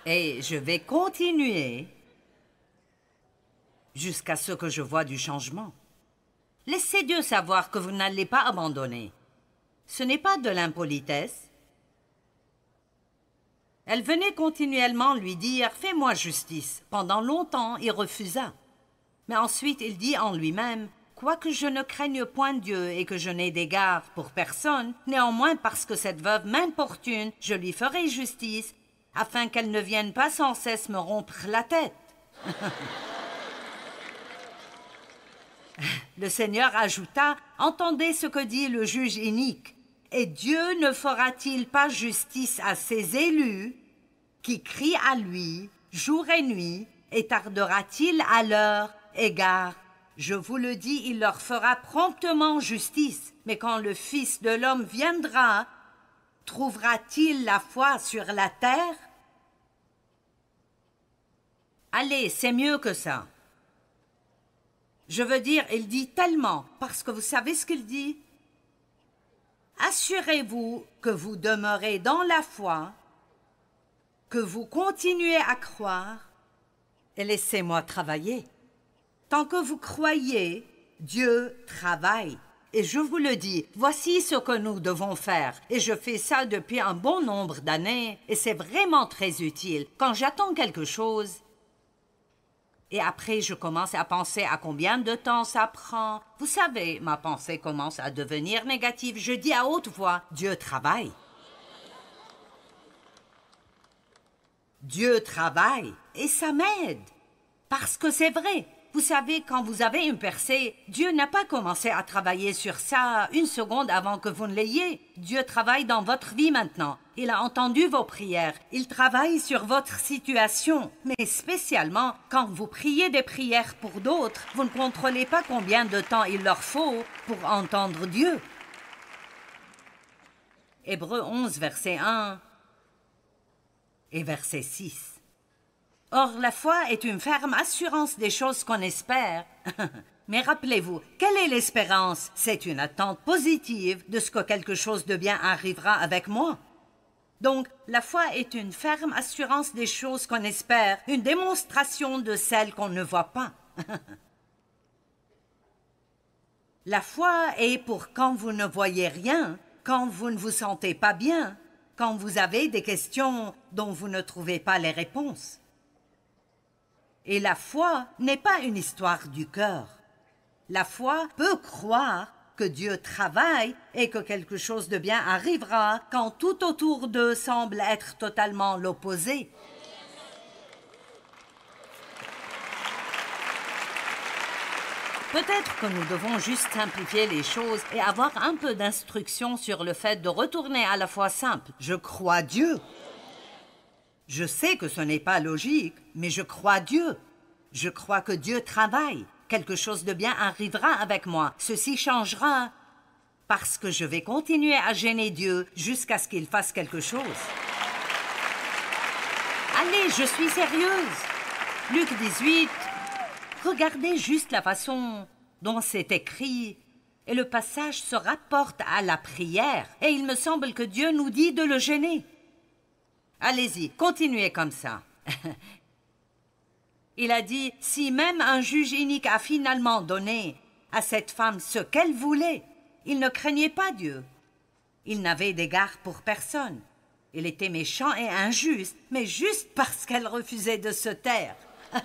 A: Et je vais continuer jusqu'à ce que je vois du changement. Laissez Dieu savoir que vous n'allez pas abandonner. Ce n'est pas de l'impolitesse. Elle venait continuellement lui dire Fais-moi justice. Pendant longtemps, il refusa. Mais ensuite, il dit en lui-même Quoique je ne craigne point Dieu et que je n'ai d'égard pour personne, néanmoins parce que cette veuve m'importune, je lui ferai justice, afin qu'elle ne vienne pas sans cesse me rompre la tête. le Seigneur ajouta, Entendez ce que dit le juge inique. Et Dieu ne fera-t-il pas justice à ses élus qui crient à lui jour et nuit, et tardera-t-il à leur égard je vous le dis, il leur fera promptement justice. Mais quand le Fils de l'homme viendra, trouvera-t-il la foi sur la terre Allez, c'est mieux que ça. Je veux dire, il dit tellement, parce que vous savez ce qu'il dit. Assurez-vous que vous demeurez dans la foi, que vous continuez à croire, et laissez-moi travailler. Tant que vous croyez, Dieu travaille. Et je vous le dis, voici ce que nous devons faire. Et je fais ça depuis un bon nombre d'années, et c'est vraiment très utile. Quand j'attends quelque chose, et après je commence à penser à combien de temps ça prend. Vous savez, ma pensée commence à devenir négative. Je dis à haute voix, Dieu travaille. Dieu travaille, et ça m'aide. Parce que c'est vrai, vous savez, quand vous avez une percée, Dieu n'a pas commencé à travailler sur ça une seconde avant que vous ne l'ayez. Dieu travaille dans votre vie maintenant. Il a entendu vos prières. Il travaille sur votre situation. Mais spécialement, quand vous priez des prières pour d'autres, vous ne contrôlez pas combien de temps il leur faut pour entendre Dieu. Hébreux 11, verset 1 et verset 6. Or, la foi est une ferme assurance des choses qu'on espère. Mais rappelez-vous, quelle est l'espérance C'est une attente positive de ce que quelque chose de bien arrivera avec moi. Donc, la foi est une ferme assurance des choses qu'on espère, une démonstration de celles qu'on ne voit pas. la foi est pour quand vous ne voyez rien, quand vous ne vous sentez pas bien, quand vous avez des questions dont vous ne trouvez pas les réponses. Et la foi n'est pas une histoire du cœur. La foi peut croire que Dieu travaille et que quelque chose de bien arrivera quand tout autour d'eux semble être totalement l'opposé. Peut-être que nous devons juste simplifier les choses et avoir un peu d'instruction sur le fait de retourner à la foi simple. Je crois Dieu. Je sais que ce n'est pas logique, mais je crois Dieu. Je crois que Dieu travaille. Quelque chose de bien arrivera avec moi. Ceci changera parce que je vais continuer à gêner Dieu jusqu'à ce qu'il fasse quelque chose. Allez, je suis sérieuse. Luc 18, regardez juste la façon dont c'est écrit. Et le passage se rapporte à la prière. Et il me semble que Dieu nous dit de le gêner. Allez-y, continuez comme ça. Il a dit, si même un juge unique a finalement donné à cette femme ce qu'elle voulait, il ne craignait pas Dieu. Il n'avait d'égard pour personne. Il était méchant et injuste, mais juste parce qu'elle refusait de se taire.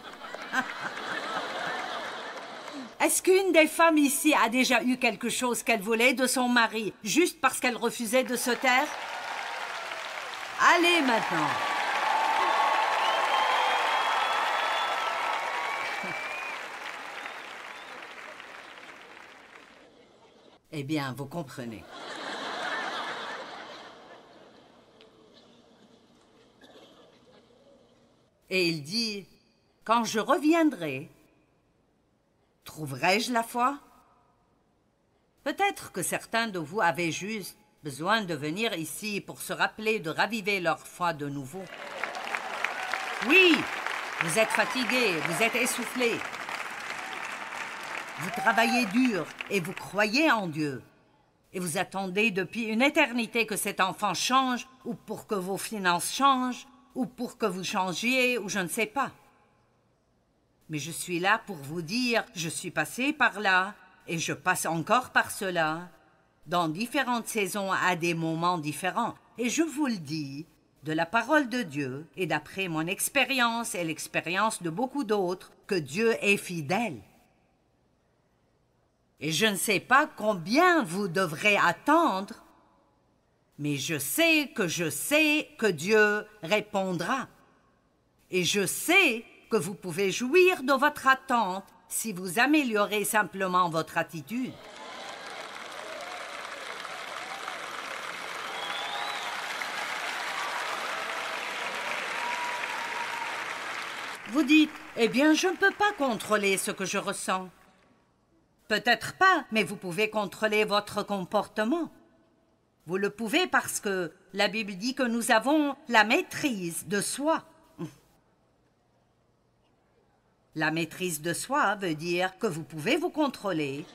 A: Est-ce qu'une des femmes ici a déjà eu quelque chose qu'elle voulait de son mari, juste parce qu'elle refusait de se taire Allez maintenant. Eh bien, vous comprenez. Et il dit, Quand je reviendrai, trouverai-je la foi Peut-être que certains de vous avaient juste besoin de venir ici pour se rappeler de raviver leur foi de nouveau. Oui, vous êtes fatigués, vous êtes essoufflés, Vous travaillez dur et vous croyez en Dieu. Et vous attendez depuis une éternité que cet enfant change, ou pour que vos finances changent, ou pour que vous changiez, ou je ne sais pas. Mais je suis là pour vous dire, je suis passé par là, et je passe encore par cela, dans différentes saisons à des moments différents. Et je vous le dis, de la parole de Dieu et d'après mon expérience et l'expérience de beaucoup d'autres, que Dieu est fidèle. Et je ne sais pas combien vous devrez attendre, mais je sais que je sais que Dieu répondra. Et je sais que vous pouvez jouir de votre attente si vous améliorez simplement votre attitude. Vous dites, eh bien, je ne peux pas contrôler ce que je ressens. Peut-être pas, mais vous pouvez contrôler votre comportement. Vous le pouvez parce que la Bible dit que nous avons la maîtrise de soi. La maîtrise de soi veut dire que vous pouvez vous contrôler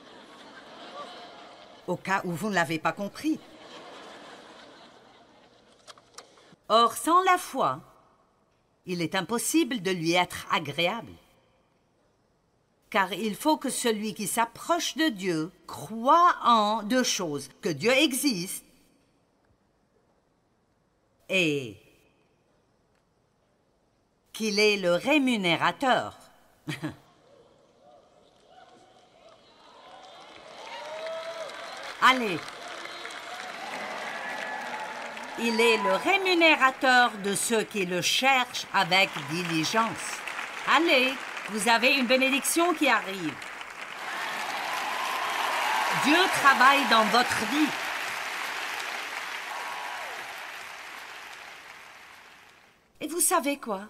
A: au cas où vous ne l'avez pas compris. Or, sans la foi, il est impossible de lui être agréable. Car il faut que celui qui s'approche de Dieu croit en deux choses, que Dieu existe et qu'il est le rémunérateur. Allez, il est le rémunérateur de ceux qui le cherchent avec diligence. Allez, vous avez une bénédiction qui arrive. Dieu travaille dans votre vie. Et vous savez quoi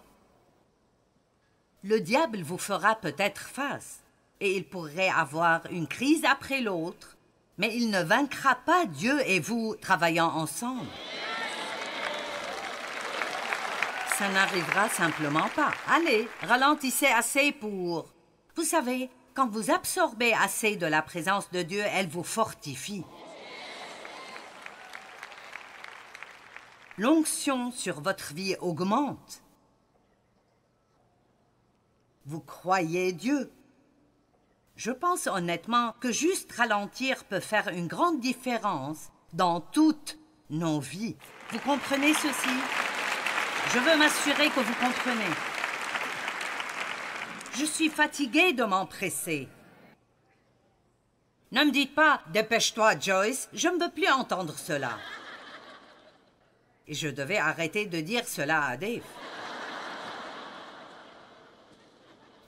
A: Le diable vous fera peut-être face, et il pourrait avoir une crise après l'autre, mais il ne vaincra pas Dieu et vous travaillant ensemble ça n'arrivera simplement pas. Allez, ralentissez assez pour... Vous savez, quand vous absorbez assez de la présence de Dieu, elle vous fortifie. L'onction sur votre vie augmente. Vous croyez Dieu. Je pense honnêtement que juste ralentir peut faire une grande différence dans toutes nos vies. Vous comprenez ceci je veux m'assurer que vous comprenez. Je suis fatiguée de m'empresser. Ne me dites pas « Dépêche-toi, Joyce », je ne veux plus entendre cela. Et je devais arrêter de dire cela à Dave.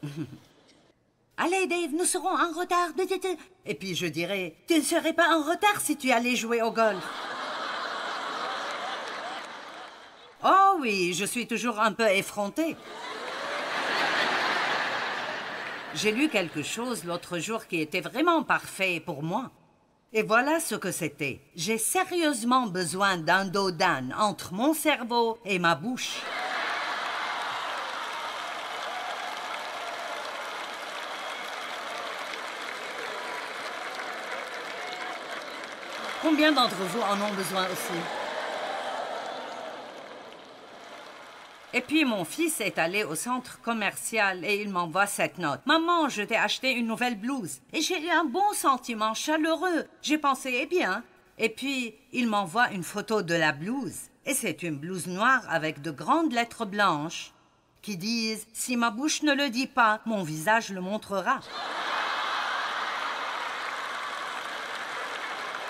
A: Allez, Dave, nous serons en retard. Et puis je dirais, tu ne serais pas en retard si tu allais jouer au golf. Oh oui, je suis toujours un peu effrontée. J'ai lu quelque chose l'autre jour qui était vraiment parfait pour moi. Et voilà ce que c'était. J'ai sérieusement besoin d'un dos d'âne entre mon cerveau et ma bouche. Combien d'entre vous en ont besoin aussi Et puis mon fils est allé au centre commercial et il m'envoie cette note. Maman, je t'ai acheté une nouvelle blouse. Et j'ai eu un bon sentiment chaleureux. J'ai pensé, eh bien. Et puis il m'envoie une photo de la blouse. Et c'est une blouse noire avec de grandes lettres blanches qui disent Si ma bouche ne le dit pas, mon visage le montrera.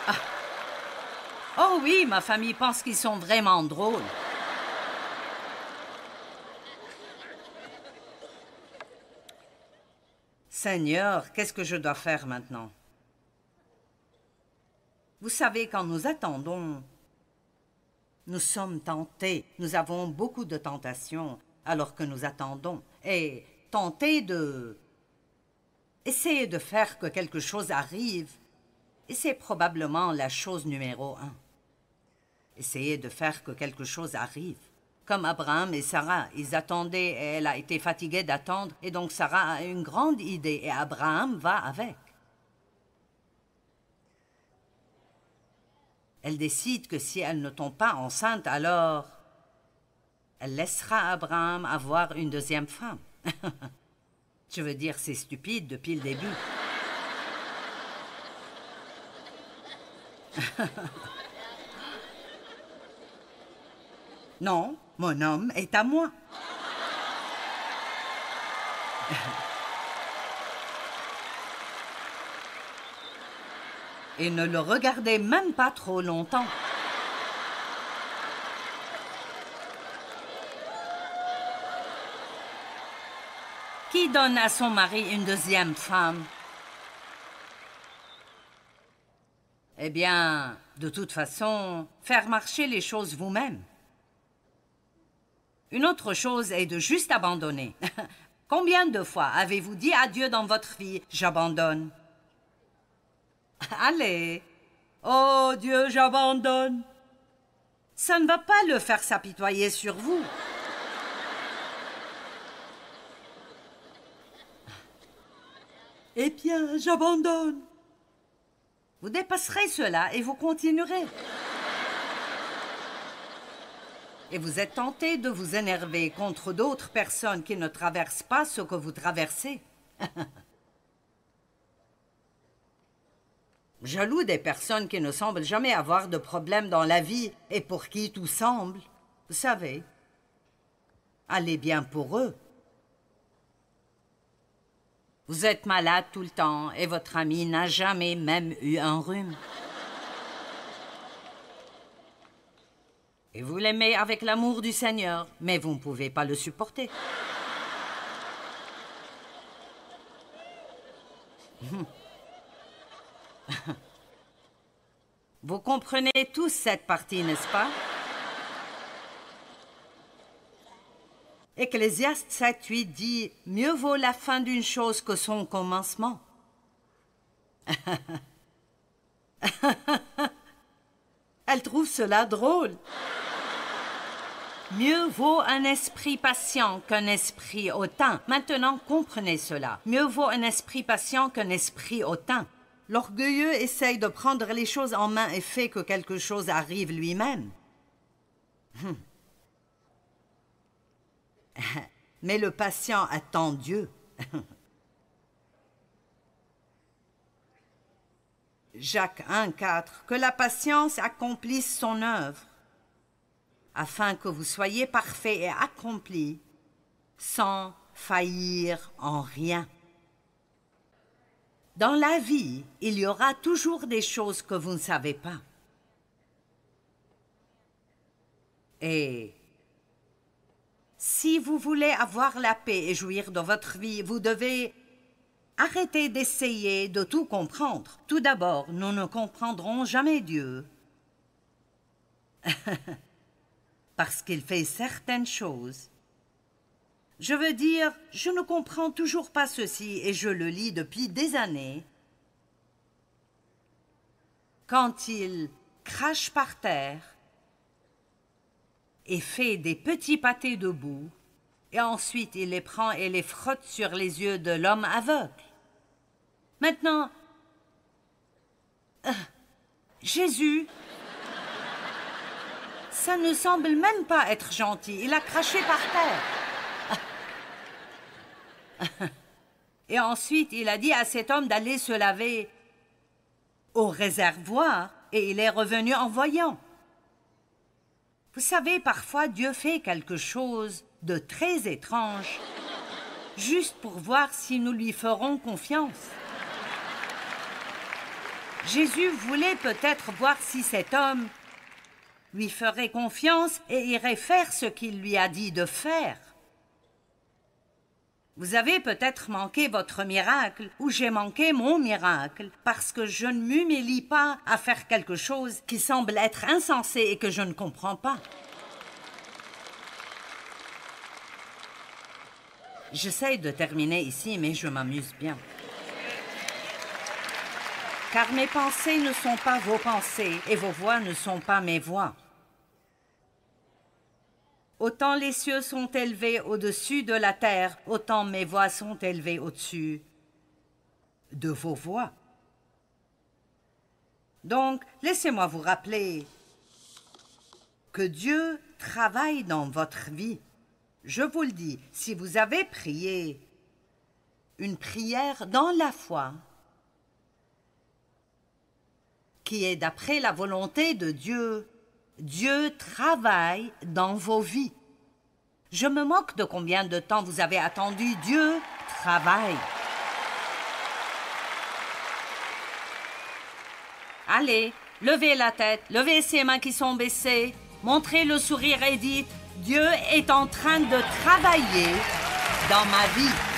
A: Ah. Oh oui, ma famille pense qu'ils sont vraiment drôles. Seigneur, qu'est-ce que je dois faire maintenant Vous savez, quand nous attendons, nous sommes tentés, nous avons beaucoup de tentations alors que nous attendons, et tenter de... Essayer de faire que quelque chose arrive, et c'est probablement la chose numéro un. Essayer de faire que quelque chose arrive comme Abraham et Sarah. Ils attendaient et elle a été fatiguée d'attendre et donc Sarah a une grande idée et Abraham va avec. Elle décide que si elle ne tombe pas enceinte, alors elle laissera Abraham avoir une deuxième femme. Je veux dire, c'est stupide depuis le début. non, mon homme est à moi. Et ne le regardez même pas trop longtemps. Qui donne à son mari une deuxième femme Eh bien, de toute façon, faire marcher les choses vous-même. Une autre chose est de juste abandonner. Combien de fois avez-vous dit adieu dans votre vie J'abandonne. Allez. Oh Dieu, j'abandonne. Ça ne va pas le faire s'apitoyer sur vous. Eh bien, j'abandonne. Vous dépasserez cela et vous continuerez et vous êtes tenté de vous énerver contre d'autres personnes qui ne traversent pas ce que vous traversez. jaloux des personnes qui ne semblent jamais avoir de problèmes dans la vie et pour qui tout semble, vous savez, allez bien pour eux. Vous êtes malade tout le temps et votre ami n'a jamais même eu un rhume. Et vous l'aimez avec l'amour du Seigneur, mais vous ne pouvez pas le supporter. Vous comprenez tous cette partie, n'est-ce pas Ecclésiaste 8 dit « Mieux vaut la fin d'une chose que son commencement ». Elle trouve cela drôle. Mieux vaut un esprit patient qu'un esprit hautain. Maintenant, comprenez cela. Mieux vaut un esprit patient qu'un esprit hautain. L'orgueilleux essaye de prendre les choses en main et fait que quelque chose arrive lui-même. Hum. Mais le patient attend Dieu. Jacques 1.4, que la patience accomplisse son œuvre, afin que vous soyez parfait et accompli sans faillir en rien. Dans la vie, il y aura toujours des choses que vous ne savez pas. Et si vous voulez avoir la paix et jouir de votre vie, vous devez Arrêtez d'essayer de tout comprendre. Tout d'abord, nous ne comprendrons jamais Dieu. Parce qu'il fait certaines choses. Je veux dire, je ne comprends toujours pas ceci et je le lis depuis des années. Quand il crache par terre et fait des petits pâtés de boue, et ensuite il les prend et les frotte sur les yeux de l'homme aveugle. Maintenant, euh, Jésus, ça ne semble même pas être gentil. Il a craché par terre. Et ensuite, il a dit à cet homme d'aller se laver au réservoir et il est revenu en voyant. Vous savez, parfois Dieu fait quelque chose de très étrange juste pour voir si nous lui ferons confiance. Jésus voulait peut-être voir si cet homme lui ferait confiance et irait faire ce qu'il lui a dit de faire. Vous avez peut-être manqué votre miracle ou j'ai manqué mon miracle parce que je ne m'humilie pas à faire quelque chose qui semble être insensé et que je ne comprends pas. j'essaie de terminer ici, mais je m'amuse bien car mes pensées ne sont pas vos pensées et vos voix ne sont pas mes voix. Autant les cieux sont élevés au-dessus de la terre, autant mes voix sont élevées au-dessus de vos voix. Donc, laissez-moi vous rappeler que Dieu travaille dans votre vie. Je vous le dis, si vous avez prié une prière dans la foi, qui est d'après la volonté de Dieu. Dieu travaille dans vos vies. Je me moque de combien de temps vous avez attendu. Dieu travaille. Allez, levez la tête, levez ces mains qui sont baissées, montrez le sourire et dites, Dieu est en train de travailler dans ma vie.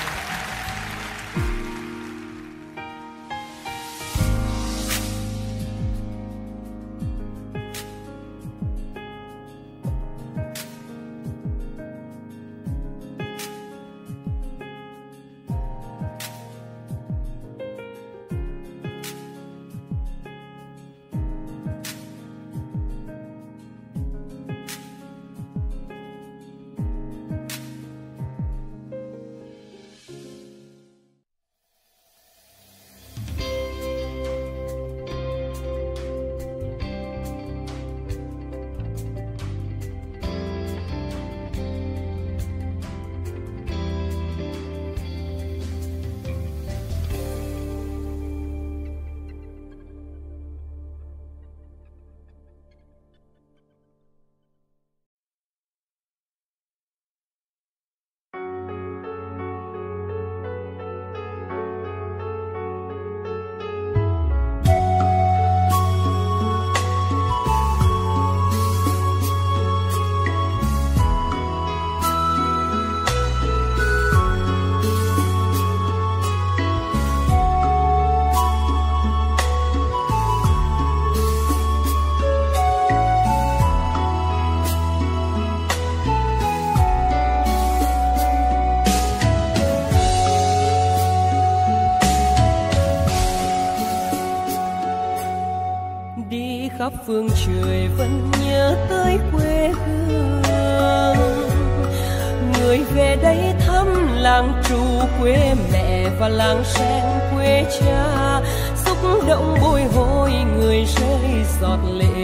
A: khắp phương trời vẫn nhớ tới quê hương người về đây thăm làng trù quê mẹ và làng sen quê cha xúc động bồi hồi người rơi giọt lệ